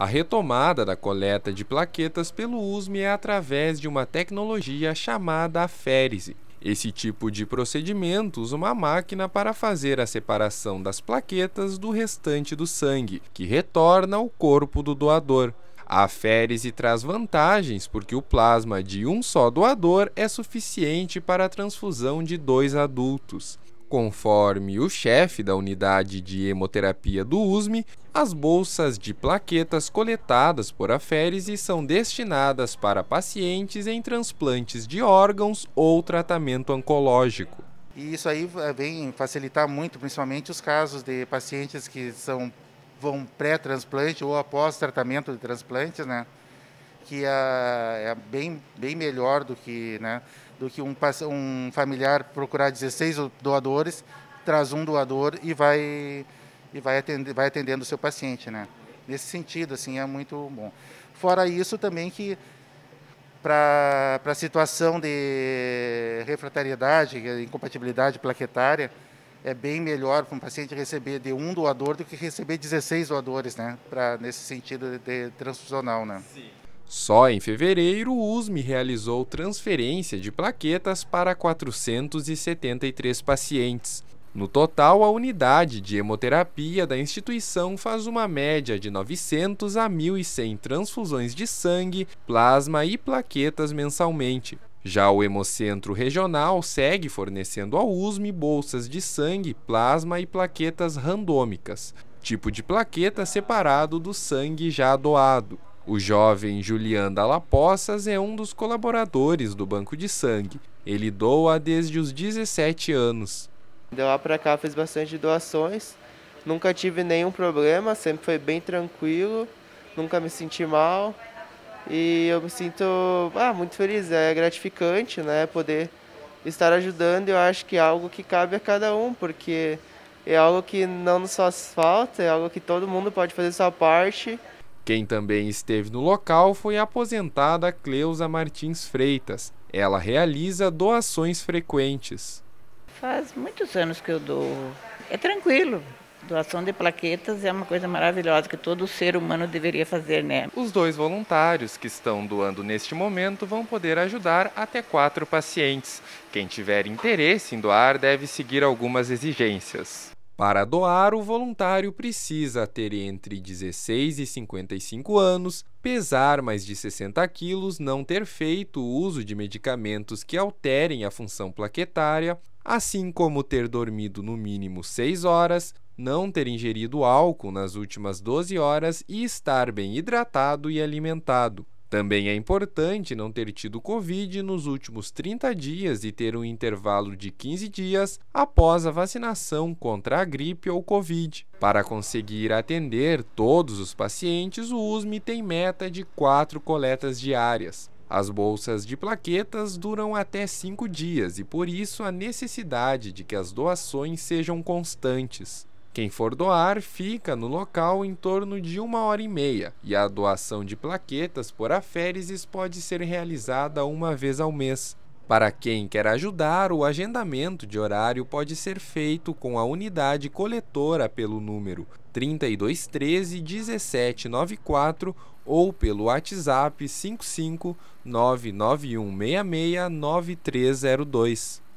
A retomada da coleta de plaquetas pelo USME é através de uma tecnologia chamada férise. Esse tipo de procedimento usa uma máquina para fazer a separação das plaquetas do restante do sangue, que retorna ao corpo do doador. A férise traz vantagens porque o plasma de um só doador é suficiente para a transfusão de dois adultos. Conforme o chefe da unidade de hemoterapia do USME, as bolsas de plaquetas coletadas por aférese são destinadas para pacientes em transplantes de órgãos ou tratamento oncológico. E isso aí eh, vem facilitar muito, principalmente os casos de pacientes que são vão pré-transplante ou após tratamento de transplantes, né? que é, é bem, bem melhor do que, né, do que um, um familiar procurar 16 doadores, traz um doador e vai, e vai, atender, vai atendendo o seu paciente. Né? Nesse sentido, assim, é muito bom. Fora isso, também que para a situação de refratariedade, é incompatibilidade plaquetária, é bem melhor para um paciente receber de um doador do que receber 16 doadores, né? Pra, nesse sentido de, de transfusional, né? Sim. Só em fevereiro, o USME realizou transferência de plaquetas para 473 pacientes. No total, a unidade de hemoterapia da instituição faz uma média de 900 a 1.100 transfusões de sangue, plasma e plaquetas mensalmente. Já o Hemocentro Regional segue fornecendo ao USME bolsas de sangue, plasma e plaquetas randômicas, tipo de plaqueta separado do sangue já doado. O jovem Julian Poças é um dos colaboradores do Banco de Sangue. Ele doa desde os 17 anos. De lá para cá fiz bastante doações, nunca tive nenhum problema, sempre foi bem tranquilo, nunca me senti mal e eu me sinto ah, muito feliz, é gratificante né, poder estar ajudando, eu acho que é algo que cabe a cada um, porque é algo que não nos faz falta, é algo que todo mundo pode fazer sua parte quem também esteve no local foi a aposentada Cleusa Martins Freitas. Ela realiza doações frequentes. Faz muitos anos que eu dou. É tranquilo, Doação de plaquetas é uma coisa maravilhosa que todo ser humano deveria fazer, né? Os dois voluntários que estão doando neste momento vão poder ajudar até quatro pacientes. Quem tiver interesse em doar deve seguir algumas exigências. Para doar, o voluntário precisa ter entre 16 e 55 anos, pesar mais de 60 quilos, não ter feito uso de medicamentos que alterem a função plaquetária, assim como ter dormido no mínimo 6 horas, não ter ingerido álcool nas últimas 12 horas e estar bem hidratado e alimentado. Também é importante não ter tido Covid nos últimos 30 dias e ter um intervalo de 15 dias após a vacinação contra a gripe ou Covid. Para conseguir atender todos os pacientes, o USME tem meta de 4 coletas diárias. As bolsas de plaquetas duram até cinco dias e, por isso, a necessidade de que as doações sejam constantes. Quem for doar fica no local em torno de uma hora e meia, e a doação de plaquetas por aféreses pode ser realizada uma vez ao mês. Para quem quer ajudar, o agendamento de horário pode ser feito com a unidade coletora pelo número 3213 1794 ou pelo WhatsApp 55 99166 9302.